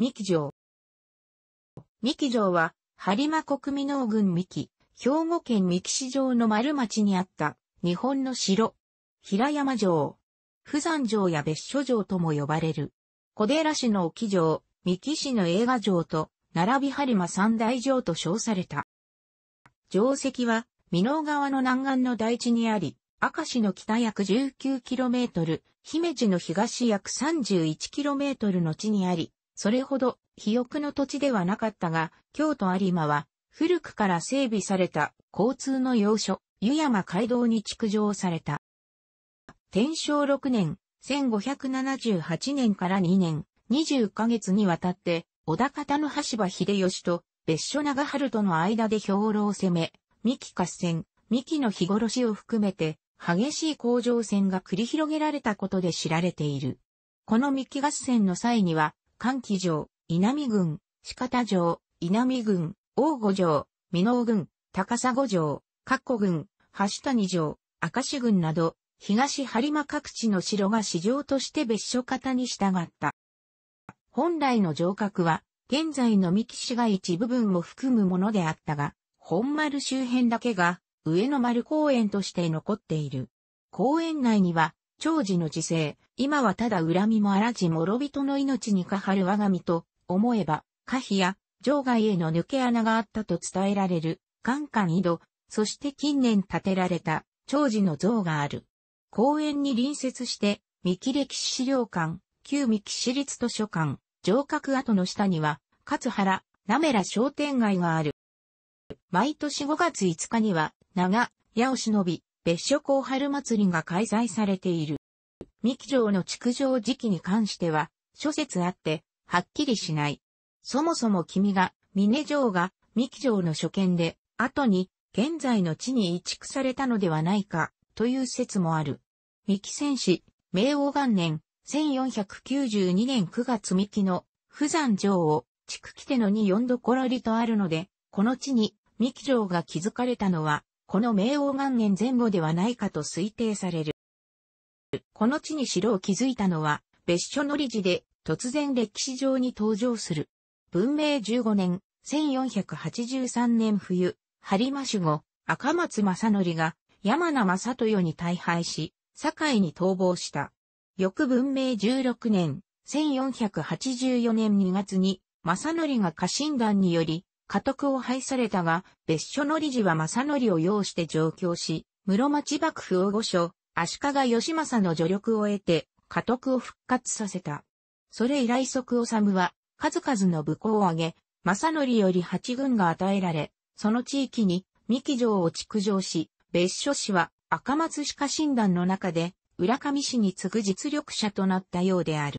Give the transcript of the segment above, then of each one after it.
三木城。三木城は、播磨国美濃郡三木、兵庫県三木市城の丸町にあった日本の城。平山城。富山城や別所城とも呼ばれる。小寺市の沖城、三木市の映画城と、並び播磨三大城と称された。城石は、美濃川の南岸の台地にあり、明石の北約 19km、姫路の東約 31km の地にあり、それほど肥沃の土地ではなかったが、京都有馬は古くから整備された交通の要所、湯山街道に築城された。天正6年、1578年から2年、20ヶ月にわたって、小田方の橋場秀吉と別所長春との間で兵糧を攻め、三木合戦、三木の日殺しを含めて、激しい工場戦が繰り広げられたことで知られている。この三木合戦の際には、関木城、稲見郡、四方城、稲見郡、大五城、美濃郡、高砂城、括弧郡、橋谷城、明石郡など、東播磨各地の城が市場として別所型に従った。本来の城郭は、現在の三木市街地部分も含むものであったが、本丸周辺だけが、上野丸公園として残っている。公園内には、長寿の時世、今はただ恨みもあらじ諸人の命にかはる我が身と、思えば、可否や、場外への抜け穴があったと伝えられる、カンカン井戸、そして近年建てられた、長寿の像がある。公園に隣接して、三木歴史資料館、旧三木市立図書館、城郭跡の下には、勝原、なめら商店街がある。毎年5月5日には、長、矢を忍び、別所港春祭りが開催されている。三木城の築城時期に関しては、諸説あって、はっきりしない。そもそも君が、峰城が、三木城の初見で、後に、現在の地に移築されたのではないか、という説もある。三木戦士、明王元年、1492年9月三木の、富山城を、築きてのに4度ころりとあるので、この地に、三木城が築かれたのは、この明王元年前後ではないかと推定される。この地に城を築いたのは、別所の理事で、突然歴史上に登場する。文明15年、1483年冬、播磨守護、赤松正則が、山名正豊に大敗し、堺に逃亡した。翌文明16年、1484年2月に、正則が家臣団により、家督を廃されたが、別所の理事は正則を要して上京し、室町幕府を御所、足利義政の助力を得て、家督を復活させた。それ以来即治は、数々の武功を挙げ、正則より八軍が与えられ、その地域に、三木城を築城し、別所氏は赤松歯科診断の中で、浦上氏に次ぐ実力者となったようである。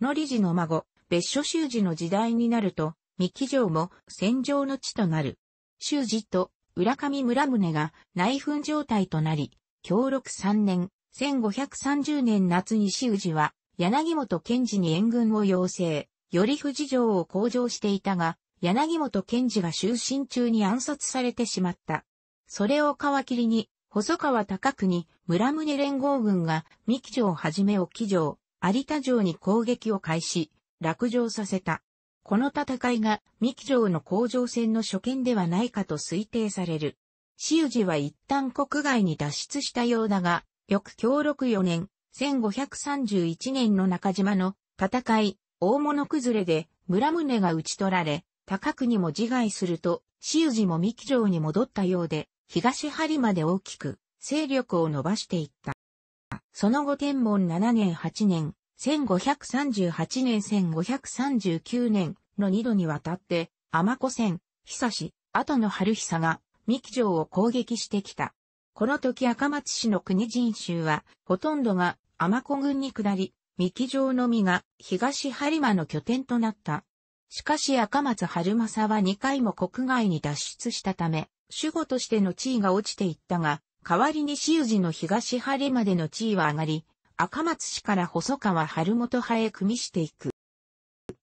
の理事の孫、別所修二の時代になると、三木城も戦場の地となる。修二と浦上村宗が内紛状態となり、協力3年、1530年夏西宇治は、柳本賢治に援軍を要請、富藤城を向上していたが、柳本賢治が就寝中に暗殺されてしまった。それを皮切りに、細川高国、村宗連合軍が、三木城をはじめ沖城、有田城に攻撃を開始、落城させた。この戦いが、三木城の甲状戦の初見ではないかと推定される。シウジは一旦国外に脱出したようだが、翌協力4年、1531年の中島の戦い、大物崩れで村宗が討ち取られ、高国も自害すると、シウジも三木城に戻ったようで、東張まで大きく勢力を伸ばしていった。その後天文7年8年、1538年1539年の2度にわたって、天子戦、久し、後の春久が三木城を攻撃してきた。この時赤松市の国人衆は、ほとんどが天子軍に下り、三木城のみが東播磨の拠点となった。しかし赤松春政は2回も国外に脱出したため、守護としての地位が落ちていったが、代わりに修士の東播磨での地位は上がり、赤松氏から細川春元派へ組みしていく。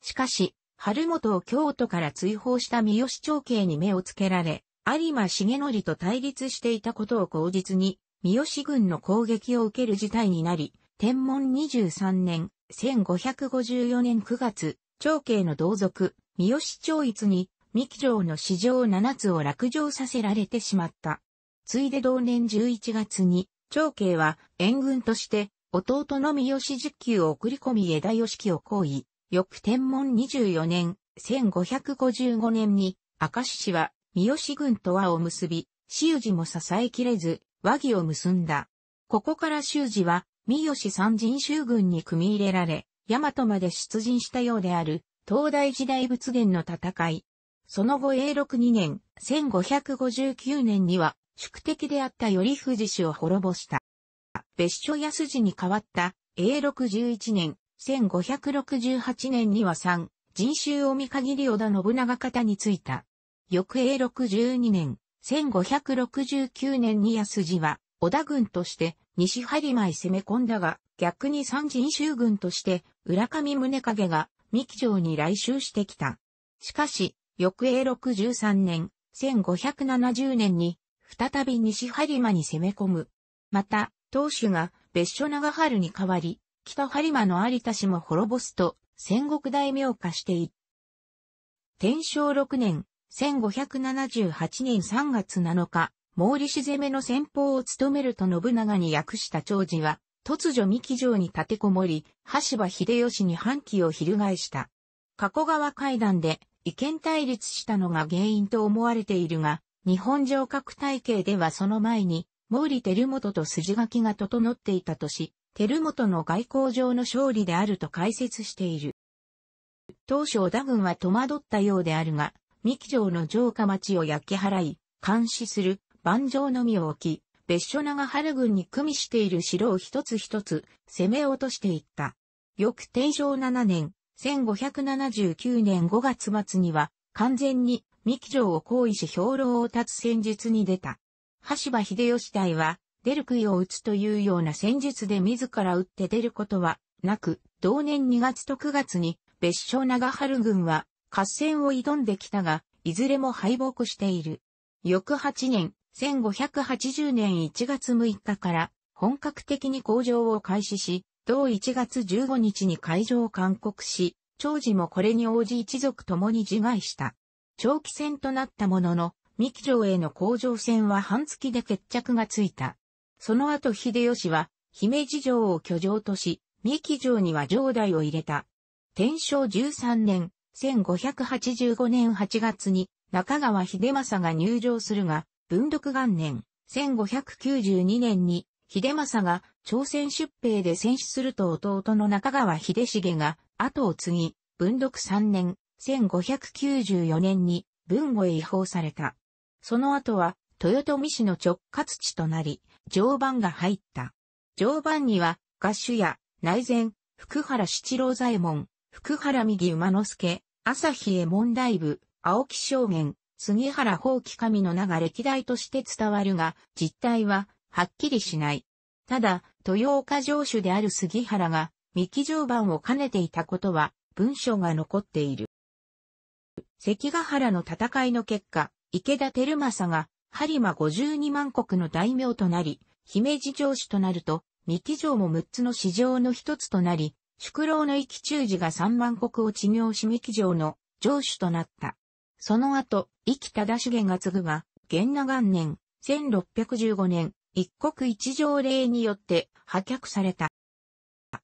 しかし、春元を京都から追放した三好長慶に目をつけられ、有馬重則と対立していたことを口実に、三好軍の攻撃を受ける事態になり、天文23年、1554年9月、長慶の同族、三好長一に、三木城の市場7つを落城させられてしまった。ついで同年11月に、長慶は援軍として弟の三好実九を送り込み枝義樹を行為、翌天文24年、1555年に、明石氏は三好軍と和を結び、修二も支えきれず、和議を結んだ。ここから修二は、三好三人衆軍に組み入れられ、大和まで出陣したようである、東大時代仏伝の戦い。その後永禄2年、1559年には、宿敵であった頼藤氏を滅ぼした。別所安次に代わった永禄11年、1568年には三、人衆を見限り織田信長方についた。翌永六十2年、1569年に安寺は、織田軍として西張磨へ攻め込んだが、逆に三人衆軍として、浦上宗影が三木城に来襲してきた。しかし、翌永六十3年、1570年に、再び西張間に攻め込む。また、当主が別所長春に代わり、北張間の有田氏も滅ぼすと、戦国大名化してい天正6年、1578年3月7日、毛利氏攻めの先方を務めると信長に訳した長治は、突如三木城に立てこもり、橋場秀吉に反旗を翻した。加古川会談で意見対立したのが原因と思われているが、日本城郭体系ではその前に、毛利輝元と筋書きが整っていたとし、輝元の外交上の勝利であると解説している。当初織田軍は戸惑ったようであるが、三木城の城下町を焼き払い、監視する、万丈のみを置き、別所長春軍に組みしている城を一つ一つ攻め落としていった。翌定正7年、1579年5月末には、完全に三木城を行為し兵糧を立つ戦術に出た。橋場秀吉隊は、出る杭を打つというような戦術で自ら打って出ることはなく、同年2月と9月に別所長春軍は合戦を挑んできたが、いずれも敗北している。翌8年、1580年1月6日から本格的に工場を開始し、同1月15日に会場を勧告し、長治もこれに応じ一族ともに自害した。長期戦となったものの、三木城への工場戦は半月で決着がついた。その後秀吉は、姫路城を居城とし、三木城には城代を入れた。天正13年、1585年8月に中川秀政が入場するが、文禄元年、1592年に秀政が朝鮮出兵で戦死すると弟の中川秀重が後を継ぎ、文禄3年、1594年に文後へ違法された。その後は豊臣氏の直轄地となり、常磐が入った。常磐には、合手や内前、福原七郎左衛門、福原右馬之助、朝日へ問題部、青木証言、杉原法規神の名が歴代として伝わるが、実態は、はっきりしない。ただ、豊岡城主である杉原が、三木城番を兼ねていたことは、文章が残っている。関ヶ原の戦いの結果、池田照正が、播磨52万国の大名となり、姫路城主となると、三木城も6つの市場の一つとなり、宿老の生中寺が三万国を治療し三木城の城主となった。その後、生き忠重が継ぐが、元那元年、1615年、一国一条令によって破却された。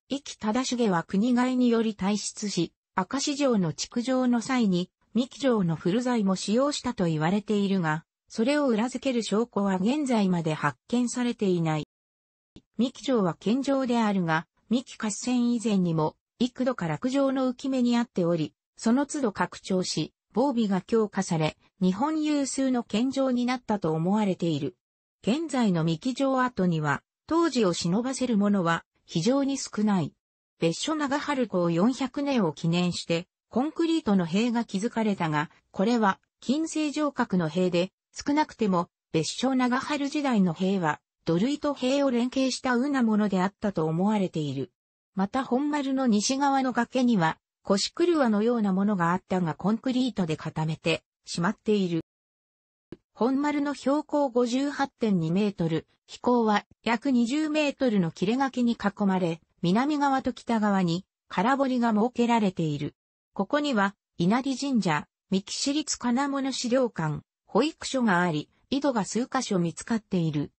生き忠重は国外により退出し、赤市城の築城の際に、三木城の古材も使用したと言われているが、それを裏付ける証拠は現在まで発見されていない。三木城は健常であるが、三木合戦以前にも、幾度か落城の浮き目にあっており、その都度拡張し、防備が強化され、日本有数の県城になったと思われている。現在の三木城跡には、当時を忍ばせるものは非常に少ない。別所長春公400年を記念して、コンクリートの塀が築かれたが、これは、近世城郭の塀で、少なくても、別所長春時代の塀は、土塁と塀を連携したうなものであったと思われている。また本丸の西側の崖には、腰狂わのようなものがあったがコンクリートで固めて、しまっている。本丸の標高58.2メートル、飛行は約20メートルの切れ崖に囲まれ、南側と北側に空堀が設けられている。ここには、稲荷神社、三木市立金物資料館、保育所があり、井戸が数箇所見つかっている。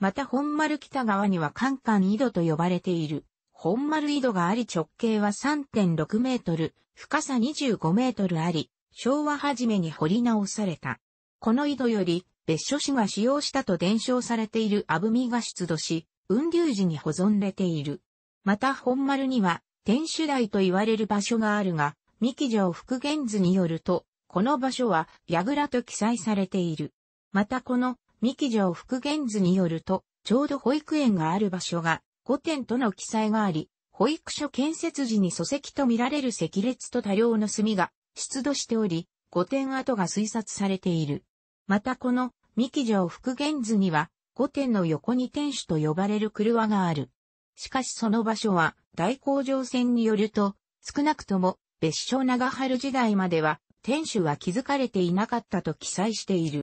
また本丸北側にはカンカン井戸と呼ばれている。本丸井戸があり直径は3.6メートル、深さ25メートルあり、昭和初めに掘り直された。この井戸より別所市が使用したと伝承されているアブミが出土し、雲龍寺に保存れている。また本丸には天守台と言われる場所があるが、三木城復元図によると、この場所は櫓と記載されている。またこの三木城復元図によると、ちょうど保育園がある場所が5点との記載があり、保育所建設時に礎石と見られる石列と多量の炭が出土しており、5点跡が推察されている。またこの三木城復元図には、5点の横に天守と呼ばれる車がある。しかしその場所は大工場線によると、少なくとも別所長春時代までは天守は築かれていなかったと記載している。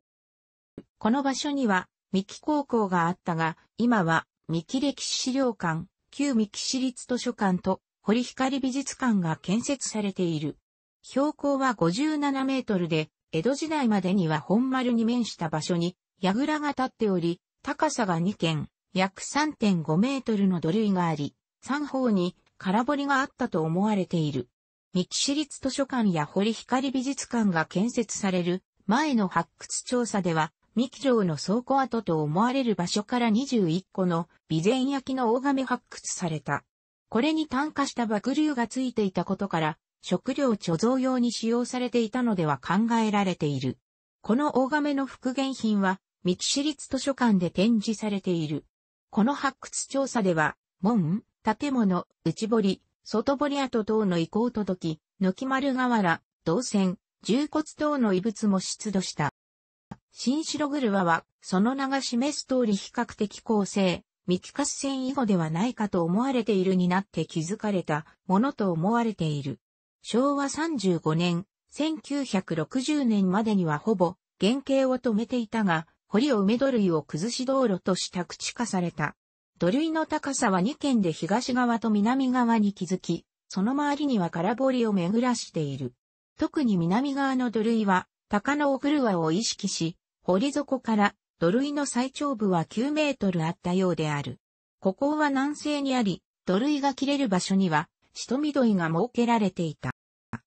この場所には、三木高校があったが、今は、三木歴史資料館、旧三木市立図書館と、堀光美術館が建設されている。標高は57メートルで、江戸時代までには本丸に面した場所に、櫓が立っており、高さが2軒、約3.5メートルの土塁があり、三方に空堀があったと思われている。三木市立図書館や堀光美術館が建設される前の発掘調査では、三木城の倉庫跡と思われる場所から21個の備前焼の大亀発掘された。これに炭化した爆竜がついていたことから、食料貯蔵用に使用されていたのでは考えられている。この大亀の復元品は、三木市立図書館で展示されている。この発掘調査では、門、建物、内堀、外堀跡等の遺構届き、軒丸瓦、銅線、重骨等の遺物も出土した。新白ワは、その名が示す通り比較的構成、三木化戦以後ではないかと思われているになって気づかれたものと思われている。昭和35年、1960年までにはほぼ原型を止めていたが、堀を埋土塁を崩し道路とし宅地化された。土塁の高さは2軒で東側と南側に築き、その周りには空堀を巡らしている。特に南側の土塁は、高野グルワを意識し、堀底から土塁の最長部は9メートルあったようである。ここは南西にあり、土塁が切れる場所には、人緑が設けられていた。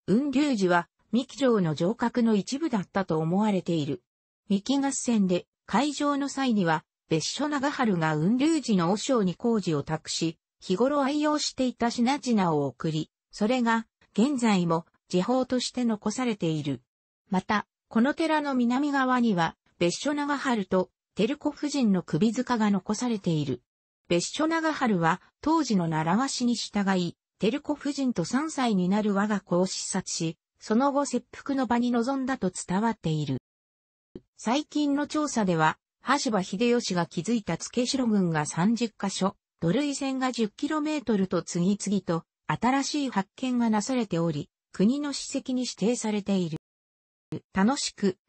雲龍寺は、三木城の城郭の一部だったと思われている。三木合戦で、会場の際には、別所長春が雲龍寺の和尚に工事を託し、日頃愛用していた品々を送り、それが、現在も、寺宝として残されている。また、この寺の南側には、別所長春と、照子夫人の首塚が残されている。別所長春は、当時の習わしに従い、照子夫人と3歳になる我が子を視察し、その後切腹の場に臨んだと伝わっている。最近の調査では、橋場秀吉が築いた付城軍が30カ所、土塁線が 10km と次々と新しい発見がなされており、国の史跡に指定されている。楽しく